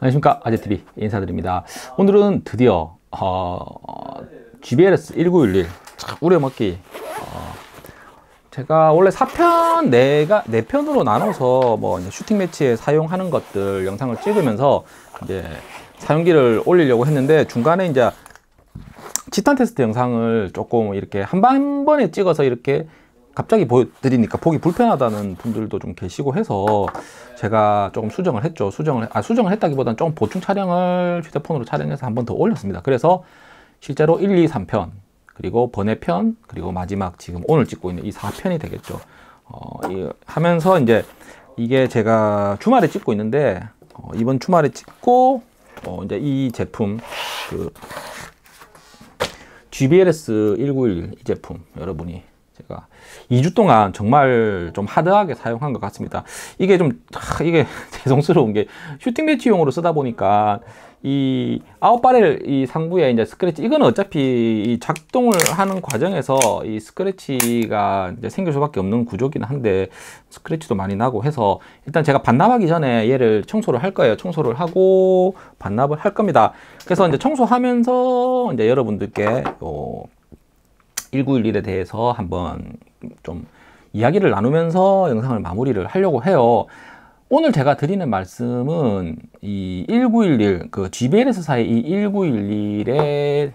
안녕하십니까 아재TV 인사드립니다 오늘은 드디어 어, GBLS 1911 우려먹기 어, 제가 원래 4편 4가, 4편으로 나눠서 뭐 슈팅 매치에 사용하는 것들 영상을 찍으면서 이제 사용기를 올리려고 했는데 중간에 이제 지탄 테스트 영상을 조금 이렇게 한 번에 찍어서 이렇게 갑자기 보여드리니까 보기 불편하다는 분들도 좀 계시고 해서 제가 조금 수정을 했죠. 수정을, 아, 수정을 했다기보다는 조금 보충 촬영을 휴대폰으로 촬영해서 한 번 더 올렸습니다. 그래서 실제로 1, 2, 3편, 그리고 번외편, 그리고 마지막 지금 오늘 찍고 있는 이 4편이 되겠죠. 어, 이, 하면서 이제 이게 제가 주말에 찍고 있는데 어, 이번 주말에 찍고 어, 이제 이 제품 그 GBLS 1911이 제품 여러분이 제가 2주 동안 정말 좀 하드하게 사용한 것 같습니다. 이게 좀 아, 이게 죄송스러운 게 슈팅 매치용으로 쓰다 보니까 이 아웃바렐 이 상부에 이제 스크래치 이건 어차피 이 작동을 하는 과정에서 이 스크래치가 이제 생길 수밖에 없는 구조긴 한데 스크래치도 많이 나고 해서 일단 제가 반납하기 전에 얘를 청소를 할 거예요 청소를 하고 반납을 할 겁니다 그래서 이제 청소하면서 이제 여러분들께 요 1911에 대해서 한번 좀 이야기를 나누면서 영상을 마무리를 하려고 해요. 오늘 제가 드리는 말씀은 이 1911, 그 GBLS사의 이 1911의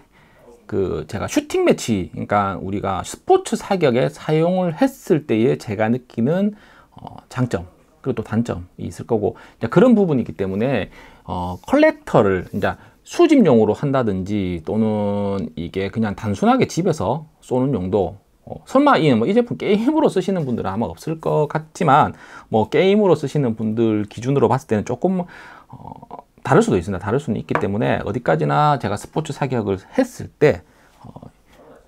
그 제가 슈팅 매치, 그러니까 우리가 스포츠 사격에 사용을 했을 때에 제가 느끼는 어, 장점, 그리고 또 단점이 있을 거고 그런 부분이기 때문에 어, 컬렉터를 이제 수집용으로 한다든지 또는 이게 그냥 단순하게 집에서 쏘는 용도 어, 설마 이, 뭐, 이 제품 게임으로 쓰시는 분들은 아마 없을 것 같지만 뭐 게임으로 쓰시는 분들 기준으로 봤을 때는 조금 어, 다를 수도 있습니다 다를 수는 있기 때문에 어디까지나 제가 스포츠 사격을 했을 때 어,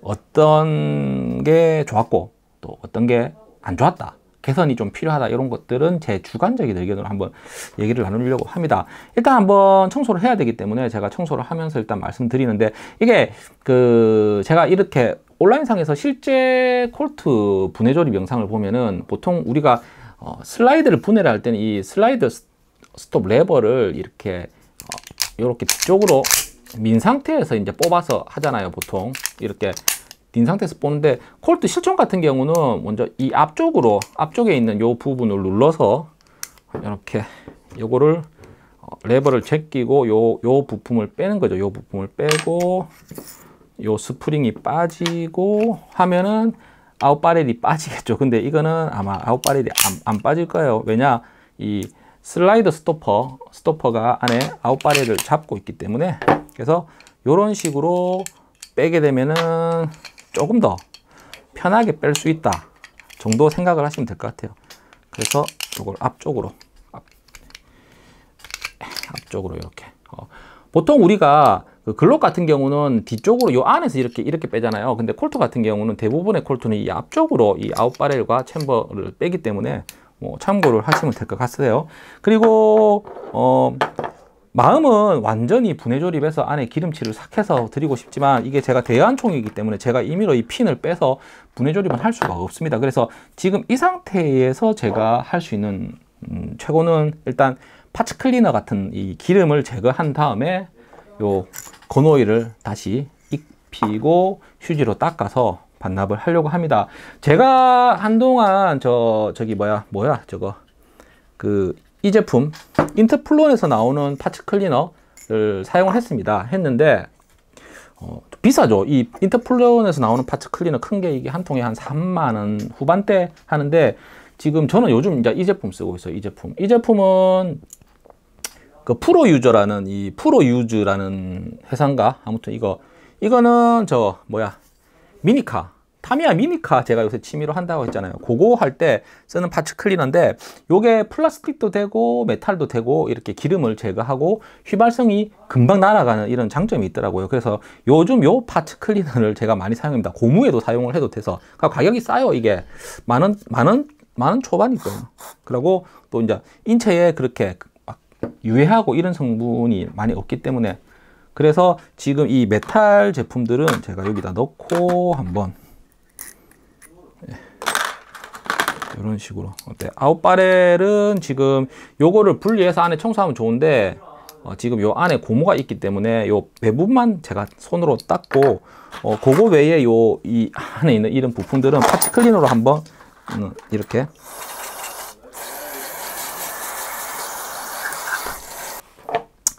어떤 게 좋았고 또 어떤 게 안 좋았다 개선이 좀 필요하다 이런 것들은 제 주관적인 의견으로 한번 얘기를 나누려고 합니다. 일단 한번 청소를 해야 되기 때문에 제가 청소를 하면서 일단 말씀드리는데 이게 그 제가 이렇게 온라인상에서 실제 콜트 분해조립 영상을 보면은 보통 우리가 어 슬라이드를 분해를 할 때는 이 슬라이드 스톱 레버를 이렇게 이렇게 어, 뒤쪽으로 민 상태에서 이제 뽑아서 하잖아요 보통 이렇게 딘 상태에서 뽑는데 콜트 실종 같은 경우는 먼저 이 앞쪽으로 앞쪽에 있는 요 부분을 눌러서 이렇게 요거를 어, 레버를 제끼고 요, 요 부품을 빼는 거죠. 요 부품을 빼고 요 스프링이 빠지고 하면은 아웃바렐이 빠지겠죠. 근데 이거는 아마 아웃바렐이 안, 안 빠질 거예요. 왜냐 이슬라이드 스토퍼 스토퍼가 안에 아웃바렐을 잡고 있기 때문에 그래서 요런 식으로 빼게 되면은 조금 더 편하게 뺄 수 있다 정도 생각을 하시면 될 것 같아요 그래서 이걸 앞쪽으로 앞, 앞쪽으로 이렇게 어, 보통 우리가 그 글록 같은 경우는 뒤쪽으로 요 안에서 이렇게 이렇게 빼잖아요 근데 콜트 같은 경우는 대부분의 콜트는 이 앞쪽으로 이 아웃바렐과 챔버를 빼기 때문에 뭐 참고를 하시면 될 것 같으세요 그리고 어 마음은 완전히 분해조립해서 안에 기름칠을 싹 해서 드리고 싶지만 이게 제가 대안총이기 때문에 제가 임의로 이 핀을 빼서 분해조립은 할 수가 없습니다. 그래서 지금 이 상태에서 제가 할 수 있는 음, 최고는 일단 파츠 클리너 같은 이 기름을 제거한 다음에 요 건오일을 다시 입히고 휴지로 닦아서 반납을 하려고 합니다. 제가 한동안 저 저기 뭐야 뭐야 저거 그이 제품 인터플론에서 나오는 파츠 클리너를 사용을 했습니다 했는데 어, 비싸죠 이 인터플론에서 나오는 파츠 클리너 큰 게 이게 한 통에 한 3만원 후반대 하는데 지금 저는 요즘 이제 이 제품 쓰고 있어요 이 제품 이 제품은 그 프로 유저라는 이 프로 유즈라는 회사인가 아무튼 이거 이거는 저 뭐야 미니카 타미야 미니카 제가 요새 취미로 한다고 했잖아요. 그거 할 때 쓰는 파츠 클리너인데 요게 플라스틱도 되고 메탈도 되고 이렇게 기름을 제거하고 휘발성이 금방 날아가는 이런 장점이 있더라고요. 그래서 요즘 요 파츠 클리너를 제가 많이 사용합니다. 고무에도 사용을 해도 돼서 그러니까 가격이 싸요 이게 만원 만원 만 원 초반이고 그리고 또 이제 인체에 그렇게 막 유해하고 이런 성분이 많이 없기 때문에 그래서 지금 이 메탈 제품들은 제가 여기다 넣고 한번 이런 식으로 어때 아웃바렐은 지금 요거를 분리해서 안에 청소하면 좋은데 어, 지금 요 안에 고무가 있기 때문에 요 배분만 제가 손으로 닦고 어, 그거 외에 요 이 안에 있는 이런 부품들은 파츠 클리너로 한번 음, 이렇게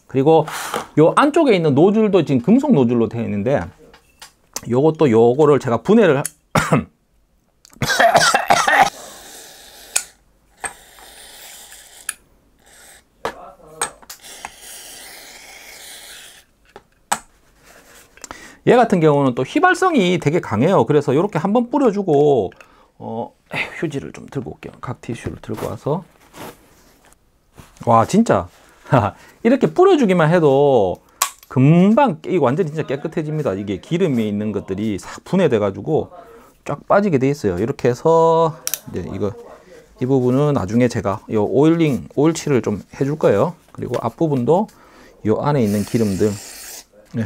그리고 요 안쪽에 있는 노즐도 지금 금속 노즐로 되어 있는데 요것도 요거를 제가 분해를 얘 같은 경우는 또 휘발성이 되게 강해요. 그래서 이렇게 한번 뿌려주고 어, 휴지를 좀 들고 올게요. 각 티슈를 들고 와서 와 진짜 이렇게 뿌려주기만 해도 금방 이 완전히 진짜 깨끗해집니다. 이게 기름이 있는 것들이 싹 분해돼 가지고 쫙 빠지게 돼 있어요. 이렇게 해서 이제 이거 이 부분은 나중에 제가 이 오일링 오일칠을 좀 해줄 거예요. 그리고 앞부분도 이 안에 있는 기름들 네,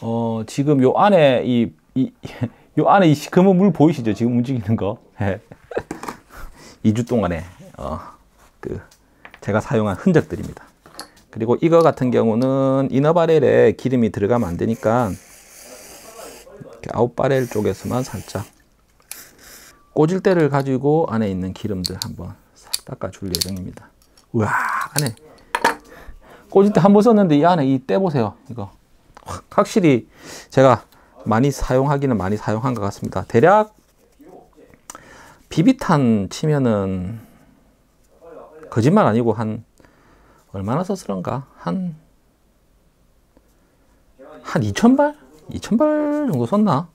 어, 지금 요 안에 이, 이, 요 안에 이 시커먼 물 보이시죠? 지금 움직이는 거. 2주 예. 동안에, 어, 그, 제가 사용한 흔적들입니다. 그리고 이거 같은 경우는 이너바렐에 기름이 들어가면 안 되니까, 아웃바렐 쪽에서만 살짝 꽂을 때를 가지고 안에 있는 기름들 한번 싹 닦아줄 예정입니다. 우와, 안에 꼬질대 한번 썼는데 이 안에 이때 보세요. 이거 확실히 제가 많이 사용하기는 많이 사용한 것 같습니다. 대략 비비탄 치면은 거짓말 아니고 한 얼마나 썼을런가 한한 2,000발? 2,000발 정도 썼나?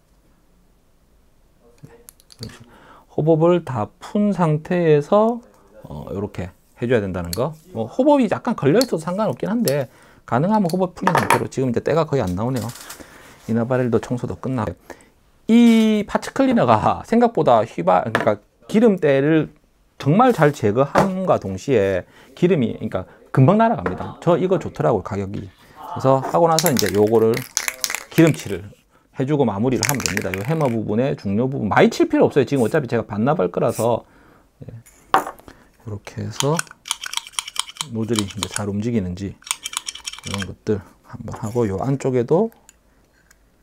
호법을 다 푼 상태에서 어, 이렇게 해줘야 된다는 거. 뭐 호법이 약간 걸려 있어도 상관없긴 한데 가능하면 호버 풀린 상태로 지금 이제 때가 거의 안 나오네요. 이나바렐도 청소도 끝나고 이 파츠 클리너가 생각보다 휘발 그러니까 기름때를 정말 잘 제거함과 동시에 기름이 그러니까 금방 날아갑니다. 저 이거 좋더라고 요 가격이. 그래서 하고 나서 이제 요거를 기름칠을 해주고 마무리를 하면 됩니다. 요 해머 부분에 중요 부분 많이 칠 필요 없어요. 지금 어차피 제가 반납할 거라서 이렇게 예. 해서 노즐이 이제 잘 움직이는지 이런 것들 한번 하고 요 안쪽에도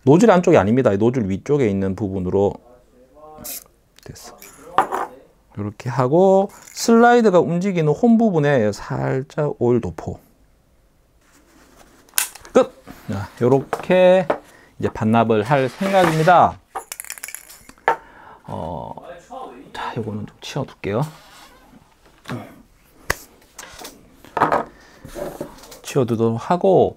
노즐 안쪽이 아닙니다. 노즐 위쪽에 있는 부분으로 됐어. 이렇게 하고 슬라이드가 움직이는 홈 부분에 살짝 오일 도포. 끝! 이렇게 이제 반납을 할 생각입니다. 어, 자, 요거는 좀 치워둘게요. 치워도 두 하고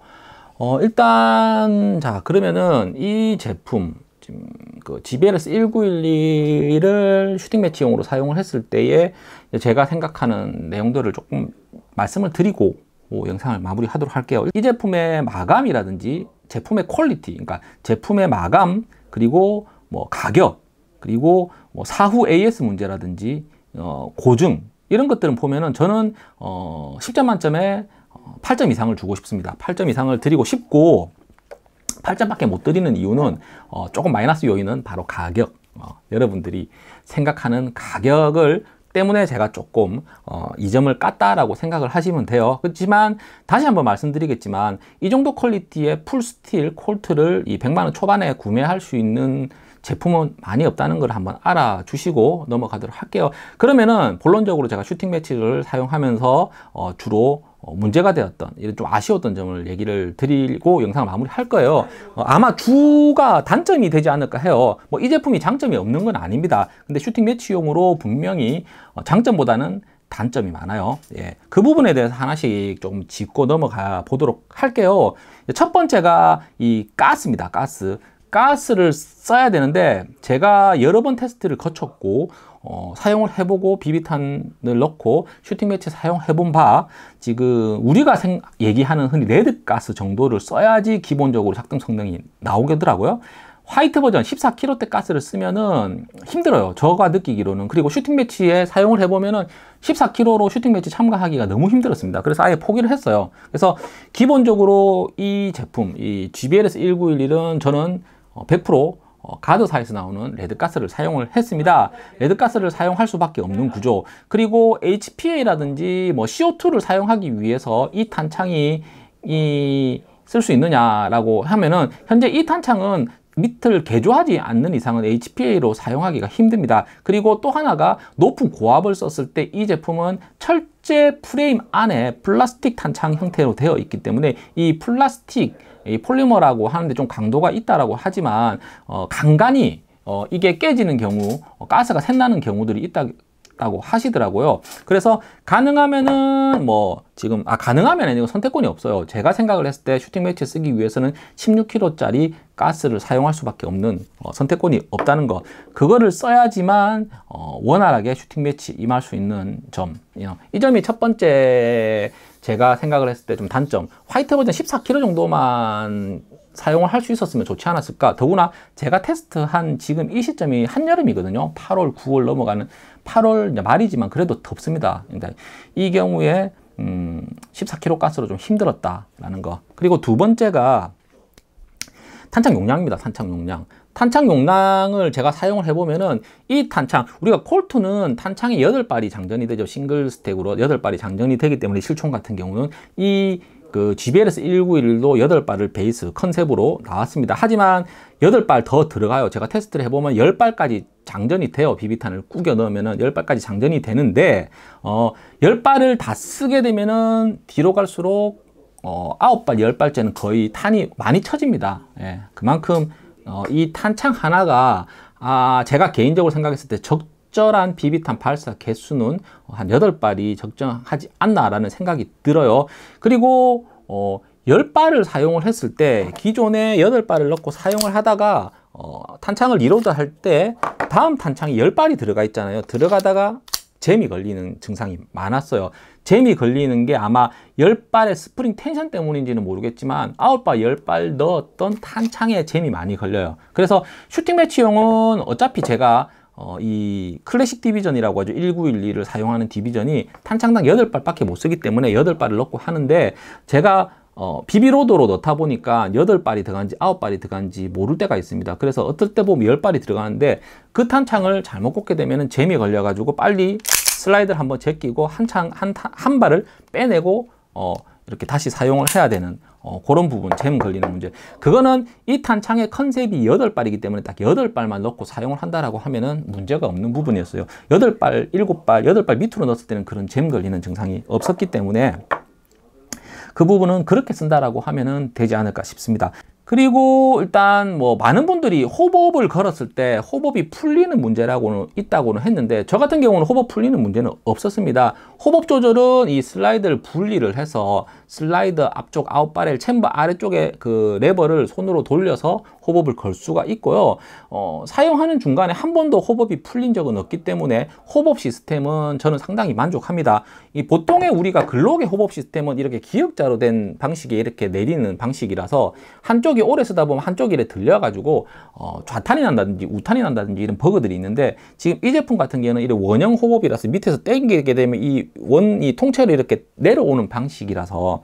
어 일단 자 그러면은 이 제품 지금 그 GBLS 1912를 슈팅 매치용으로 사용을 했을 때에 제가 생각하는 내용들을 조금 말씀을 드리고 뭐 영상을 마무리하도록 할게요. 이 제품의 마감이라든지 제품의 퀄리티, 그러니까 제품의 마감 그리고 뭐 가격 그리고 뭐 사후 AS 문제라든지 어, 고증 이런 것들은 보면은 저는 어, 10점 만점에 8점 이상을 주고 싶습니다. 8점 이상을 드리고 싶고 8점밖에 못 드리는 이유는 어, 조금 마이너스 요인은 바로 가격. 어, 여러분들이 생각하는 가격을 때문에 제가 조금 어, 이 점을 깠다라고 생각을 하시면 돼요. 그렇지만 다시 한번 말씀드리겠지만 이 정도 퀄리티의 풀스틸 콜트를 이 100만원 초반에 구매할 수 있는 제품은 많이 없다는 걸 한번 알아주시고 넘어가도록 할게요. 그러면은 본론적으로 제가 슈팅 매치를 사용하면서 어, 주로 어, 문제가 되었던 이런 좀 아쉬웠던 점을 얘기를 드리고 영상을 마무리할 거예요. 어, 아마 주가 단점이 되지 않을까 해요. 뭐 이 제품이 장점이 없는 건 아닙니다. 근데 슈팅 매치용으로 분명히 어, 장점보다는 단점이 많아요. 예. 그 부분에 대해서 하나씩 좀 짚고 넘어가 보도록 할게요. 첫 번째가 이 가스입니다. 가스. 가스를 써야 되는데 제가 여러 번 테스트를 거쳤고 어, 사용을 해보고 비비탄을 넣고 슈팅 매치 사용해본 바 지금 우리가 생, 얘기하는 흔히 레드가스 정도를 써야지 기본적으로 작동 성능이 나오겠더라고요. 화이트 버전 14kg 대 가스를 쓰면은 힘들어요. 저가 느끼기로는. 그리고 슈팅 매치에 사용을 해보면은 14kg로 슈팅 매치 참가하기가 너무 힘들었습니다. 그래서 아예 포기를 했어요. 그래서 기본적으로 이 제품, 이 GBLS 1911은 저는 100% 어, 어, 가드사에서 나오는 레드가스를 사용을 했습니다. 레드가스를 사용할 수밖에 없는 구조 그리고 HPA라든지 뭐 CO2를 사용하기 위해서 이 탄창이 이쓸 수 있느냐라고 하면은 현재 이 탄창은 밑을 개조하지 않는 이상은 HPA로 사용하기가 힘듭니다. 그리고 또 하나가 높은 고압을 썼을 때 이 제품은 철제 프레임 안에 플라스틱 탄창 형태로 되어 있기 때문에 이 플라스틱 이 폴리머라고 하는데 좀 강도가 있다라고 하지만 어, 간간이 어, 이게 깨지는 경우 어, 가스가 샌나는 경우들이 있다 라고 하시더라고요. 그래서 가능하면은 뭐 지금 아 가능하면 아니고 선택권이 없어요. 제가 생각을 했을 때 슈팅 매치 쓰기 위해서는 16kg짜리 가스를 사용할 수밖에 없는 어, 선택권이 없다는 거. 그거를 써야지만 어, 원활하게 슈팅 매치 임할 수 있는 점. 이 점이 첫 번째 제가 생각을 했을 때 좀 단점 화이트 버전 14kg 정도만 사용을 할 수 있었으면 좋지 않았을까 더구나 제가 테스트한 지금 이 시점이 한여름이거든요 8월 9월 넘어가는 8월 말이지만 그래도 덥습니다 이 경우에 음, 14kg 가스로 좀 힘들었다라는 거 그리고 두 번째가 탄창 용량입니다 탄창 용량 탄창 용량을 제가 사용을 해보면은 이 탄창 우리가 콜트는 탄창이 8발이 장전이 되죠 싱글 스택으로 8발이 장전이 되기 때문에 실총 같은 경우는 이 그 GBLS 1911도 8발을 베이스 컨셉으로 나왔습니다 하지만 8발 더 들어가요 제가 테스트를 해보면 10발까지 장전이 돼요 비비탄을 꾸겨 넣으면 10발까지 장전이 되는데 어 10발을 다 쓰게 되면은 뒤로 갈수록 어 9발 10발째는 거의 탄이 많이 쳐집니다 예, 그만큼 어, 이 탄창 하나가 아, 제가 개인적으로 생각했을 때 적절한 비비탄 발사 개수는 한 8발이 적정하지 않나라는 생각이 들어요. 그리고 어, 10발을 사용을 했을 때 기존에 8발을 넣고 사용을 하다가 어, 탄창을 리로드 할때 다음 탄창이 10발이 들어가 있잖아요. 들어가다가 잼이 걸리는 증상이 많았어요. 잼이 걸리는 게 아마 열발의 스프링 텐션 때문인지는 모르겠지만 아웃바열발 넣었던 탄창에 잼이 많이 걸려요. 그래서 슈팅 매치용은 어차피 제가 어, 이 클래식 디비전이라고 하죠. 1912를 사용하는 디비전이 탄창당 8발밖에 못 쓰기 때문에 8발을 넣고 하는데 제가 어, 비비로드로 넣다 보니까 8발이 들어간지 9발이 들어간지 모를 때가 있습니다. 그래서 어떨 때 보면 10발이 들어가는데 그 탄창을 잘못 꽂게 되면 재미 걸려가지고 빨리 슬라이드를 한번 제끼고 한창, 한, 한 발을 빼내고 어, 이렇게 다시 사용을 해야 되는 어, 그런 부분, 잼 걸리는 문제. 그거는 이 탄창의 컨셉이 8발이기 때문에 딱 8발만 넣고 사용을 한다라고 하면은 문제가 없는 부분이었어요. 8발, 7발, 8발 밑으로 넣었을 때는 그런 잼 걸리는 증상이 없었기 때문에 그 부분은 그렇게 쓴다라고 하면은 되지 않을까 싶습니다. 그리고 일단 뭐 많은 분들이 호법을 걸었을 때 호법이 풀리는 문제라고는 있다고는 했는데 저 같은 경우는 호법 풀리는 문제는 없었습니다. 호법 조절은 이 슬라이드를 분리를 해서 슬라이드 앞쪽 아웃바렐 챔버 아래쪽에 그 레버를 손으로 돌려서 호법을 걸 수가 있고요. 어, 사용하는 중간에 한 번도 호법이 풀린 적은 없기 때문에 호법 시스템은 저는 상당히 만족합니다. 이 보통의 우리가 근록의 호법 시스템은 이렇게 기역자로 된 방식에 이렇게 내리는 방식이라서 한쪽이 오래 쓰다 보면 한쪽이래 들려가지고 어, 좌탄이 난다든지 우탄이 난다든지 이런 버그들이 있는데 지금 이 제품 같은 경우는 이런 원형 호법이라서 밑에서 땡기게 되면 이 원이 통째로 이렇게 내려오는 방식이라서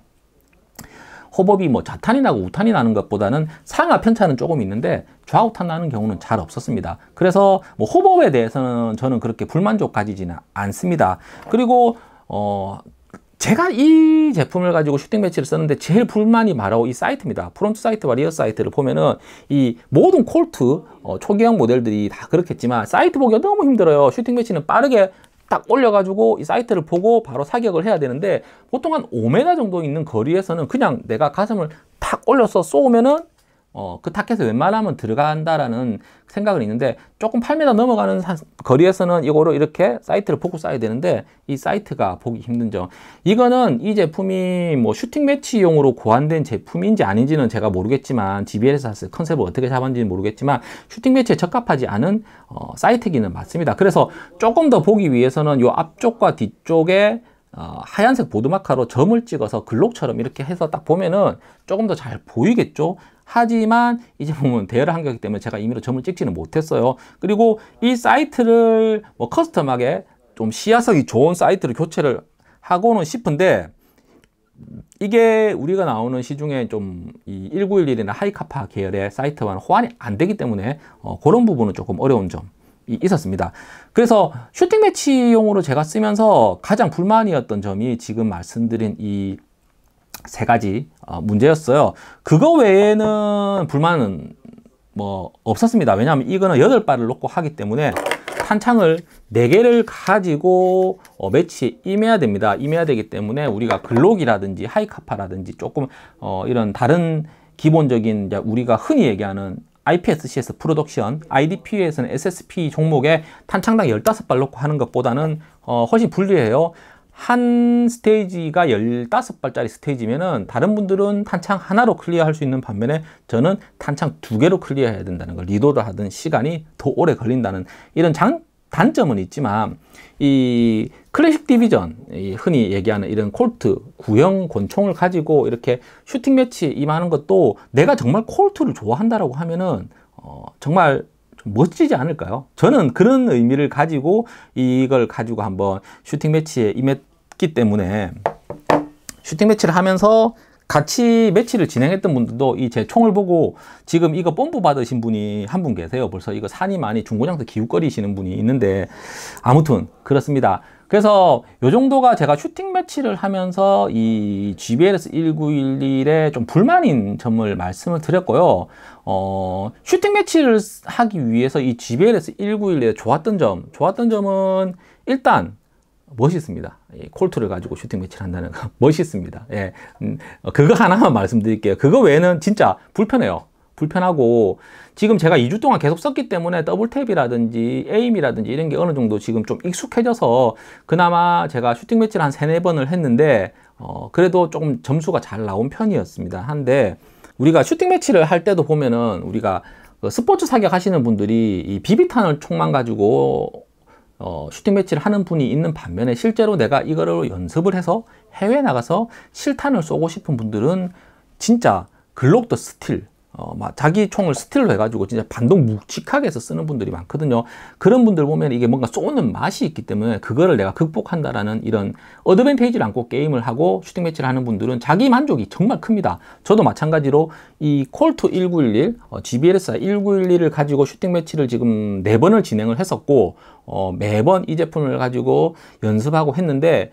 호법이 뭐 좌탄이 나고 우탄이 나는 것보다는 상하 편차는 조금 있는데 좌우탄 나는 경우는 잘 없었습니다. 그래서 뭐 호법에 대해서는 저는 그렇게 불만족 가지지는 않습니다. 그리고 어 제가 이 제품을 가지고 슈팅 매치를 썼는데 제일 불만이 바로 이 사이트입니다. 프론트 사이트와 리어 사이트를 보면은 이 모든 콜트 어, 초기형 모델들이 다 그렇겠지만 사이트 보기가 너무 힘들어요. 슈팅 매치는 빠르게 딱 올려가지고 이 사이트를 보고 바로 사격을 해야 되는데 보통 한 5m 정도 있는 거리에서는 그냥 내가 가슴을 탁 올려서 쏘면은 어, 그 타켓에 웬만하면 들어간다라는 생각은 있는데 조금 8m 넘어가는 거리에서는 이거로 이렇게 사이트를 보고 쌓아야 되는데 이 사이트가 보기 힘든 점 이거는 이 제품이 뭐 슈팅 매치용으로 고안된 제품인지 아닌지는 제가 모르겠지만 GBL에서 컨셉을 어떻게 잡았는지는 모르겠지만 슈팅 매치에 적합하지 않은 어, 사이트기는 맞습니다 그래서 조금 더 보기 위해서는 이 앞쪽과 뒤쪽에 어, 하얀색 보드마카로 점을 찍어서 글록처럼 이렇게 해서 딱 보면은 조금 더 잘 보이겠죠 하지만 이제 보면 대열를한 거기 때문에 제가 임의로 점을 찍지는 못했어요 그리고 이 사이트를 뭐 커스텀하게 좀 시야석이 좋은 사이트로 교체를 하고는 싶은데 이게 우리가 나오는 시중에 좀 이 1911이나 하이카파 계열의 사이트와는 호환이 안 되기 때문에 어, 그런 부분은 조금 어려운 점 있었습니다. 그래서 슈팅 매치용으로 제가 쓰면서 가장 불만이었던 점이 지금 말씀드린 이 세 가지 어, 문제였어요. 그거 외에는 불만은 뭐 없었습니다. 왜냐하면 이거는 8발을 놓고 하기 때문에 탄창을 4개를 가지고 어, 매치에 임해야 됩니다. 임해야 되기 때문에 우리가 글록이라든지 하이카파라든지 조금 어, 이런 다른 기본적인 우리가 흔히 얘기하는 i p s c s 프로덕션, IDP에서는 SSP 종목에 탄창당 15발 넣고 하는 것보다는 어, 훨씬 불리해요. 한 스테이지가 15발짜리 스테이지면은 다른 분들은 탄창 하나로 클리어할 수 있는 반면에 저는 탄창 두 개로 클리어해야 된다는 걸 리도를 하던 시간이 더 오래 걸린다는 이런 장, 단점은 있지만 이 클래식 디비전, 이 흔히 얘기하는 이런 콜트, 구형 권총을 가지고 이렇게 슈팅 매치 임하는 것도 내가 정말 콜트를 좋아한다라고 하면은 어, 정말 멋지지 않을까요? 저는 그런 의미를 가지고 이걸 가지고 한번 슈팅 매치에 임했기 때문에 슈팅 매치를 하면서 같이 매치를 진행했던 분들도 이제 총을 보고 지금 이거 뽐뿌 받으신 분이 한 분 계세요. 벌써 이거 산이 많이 중고장터 기웃거리시는 분이 있는데 아무튼 그렇습니다. 그래서 요 정도가 제가 슈팅 매치를 하면서 이 GBLS 1911에 좀 불만인 점을 말씀을 드렸고요. 어, 슈팅 매치를 하기 위해서 이 GBLS 1911에 좋았던 점, 좋았던 점은 일단 멋있습니다. 이콜트를 예, 가지고 슈팅 매치를 한다는 거 멋있습니다. 예. 음, 어, 그거 하나만 말씀드릴게요. 그거 외에는 진짜 불편해요. 불편하고 지금 제가 2주 동안 계속 썼기 때문에 더블탭이라든지 에임이라든지 이런 게 어느 정도 지금 좀 익숙해져서 그나마 제가 슈팅 매치를 한 3, 4번을 했는데 어, 그래도 조금 점수가 잘 나온 편이었습니다. 한데 우리가 슈팅 매치를 할 때도 보면은 우리가 그 스포츠 사격 하시는 분들이 이 비비탄을 총만 가지고 어, 슈팅 매치를 하는 분이 있는 반면에 실제로 내가 이거를 연습을 해서 해외 나가서 실탄을 쏘고 싶은 분들은 진짜 글록더 스틸 어, 막 자기 총을 스틸로 해가지고 진짜 반동 묵직하게 해서 쓰는 분들이 많거든요. 그런 분들 보면 이게 뭔가 쏘는 맛이 있기 때문에 그거를 내가 극복한다라는 이런 어드밴테이지를 안고 게임을 하고 슈팅 매치를 하는 분들은 자기 만족이 정말 큽니다. 저도 마찬가지로 이콜트 1911, 어, GBLSR 1911을 가지고 슈팅 매치를 지금 네번을 진행을 했었고 어, 매번 이 제품을 가지고 연습하고 했는데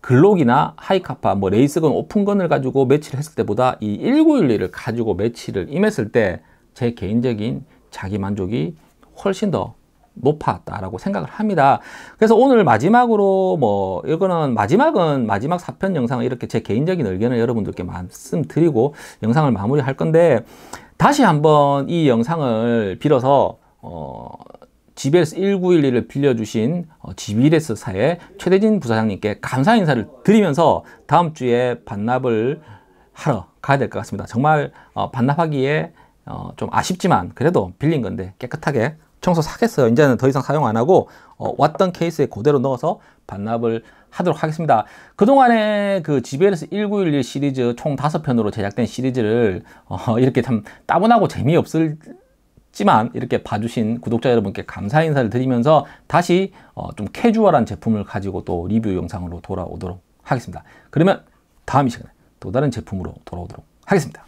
글록이나 하이카파, 뭐 레이스건, 오픈건을 가지고 매치를 했을 때보다 이 1911을 가지고 매치를 임했을 때 제 개인적인 자기 만족이 훨씬 더 높았다라고 생각을 합니다. 그래서 오늘 마지막으로 뭐 이거는 마지막은 마지막 4편 영상을 이렇게 제 개인적인 의견을 여러분들께 말씀드리고 영상을 마무리할 건데 다시 한번 이 영상을 빌어서 어 GBS 1911을 빌려주신 GBS사의 어, 최대진 부사장님께 감사 인사를 드리면서 다음 주에 반납을 하러 가야 될 것 같습니다. 정말 어, 반납하기에 어, 좀 아쉽지만 그래도 빌린 건데 깨끗하게 청소 사겠어요. 이제는 더 이상 사용 안 하고 왔던 케이스에 그대로 넣어서 반납을 하도록 하겠습니다. 그동안에 그 GBLS 1911 시리즈 총5 편으로 제작된 시리즈를 이렇게 참 따분하고 재미없을 지만 이렇게 봐주신 구독자 여러분께 감사 인사를 드리면서 다시 어좀 캐주얼한 제품을 가지고 또 리뷰 영상으로 돌아오도록 하겠습니다. 그러면 다음 시간에 또 다른 제품으로 돌아오도록 하겠습니다.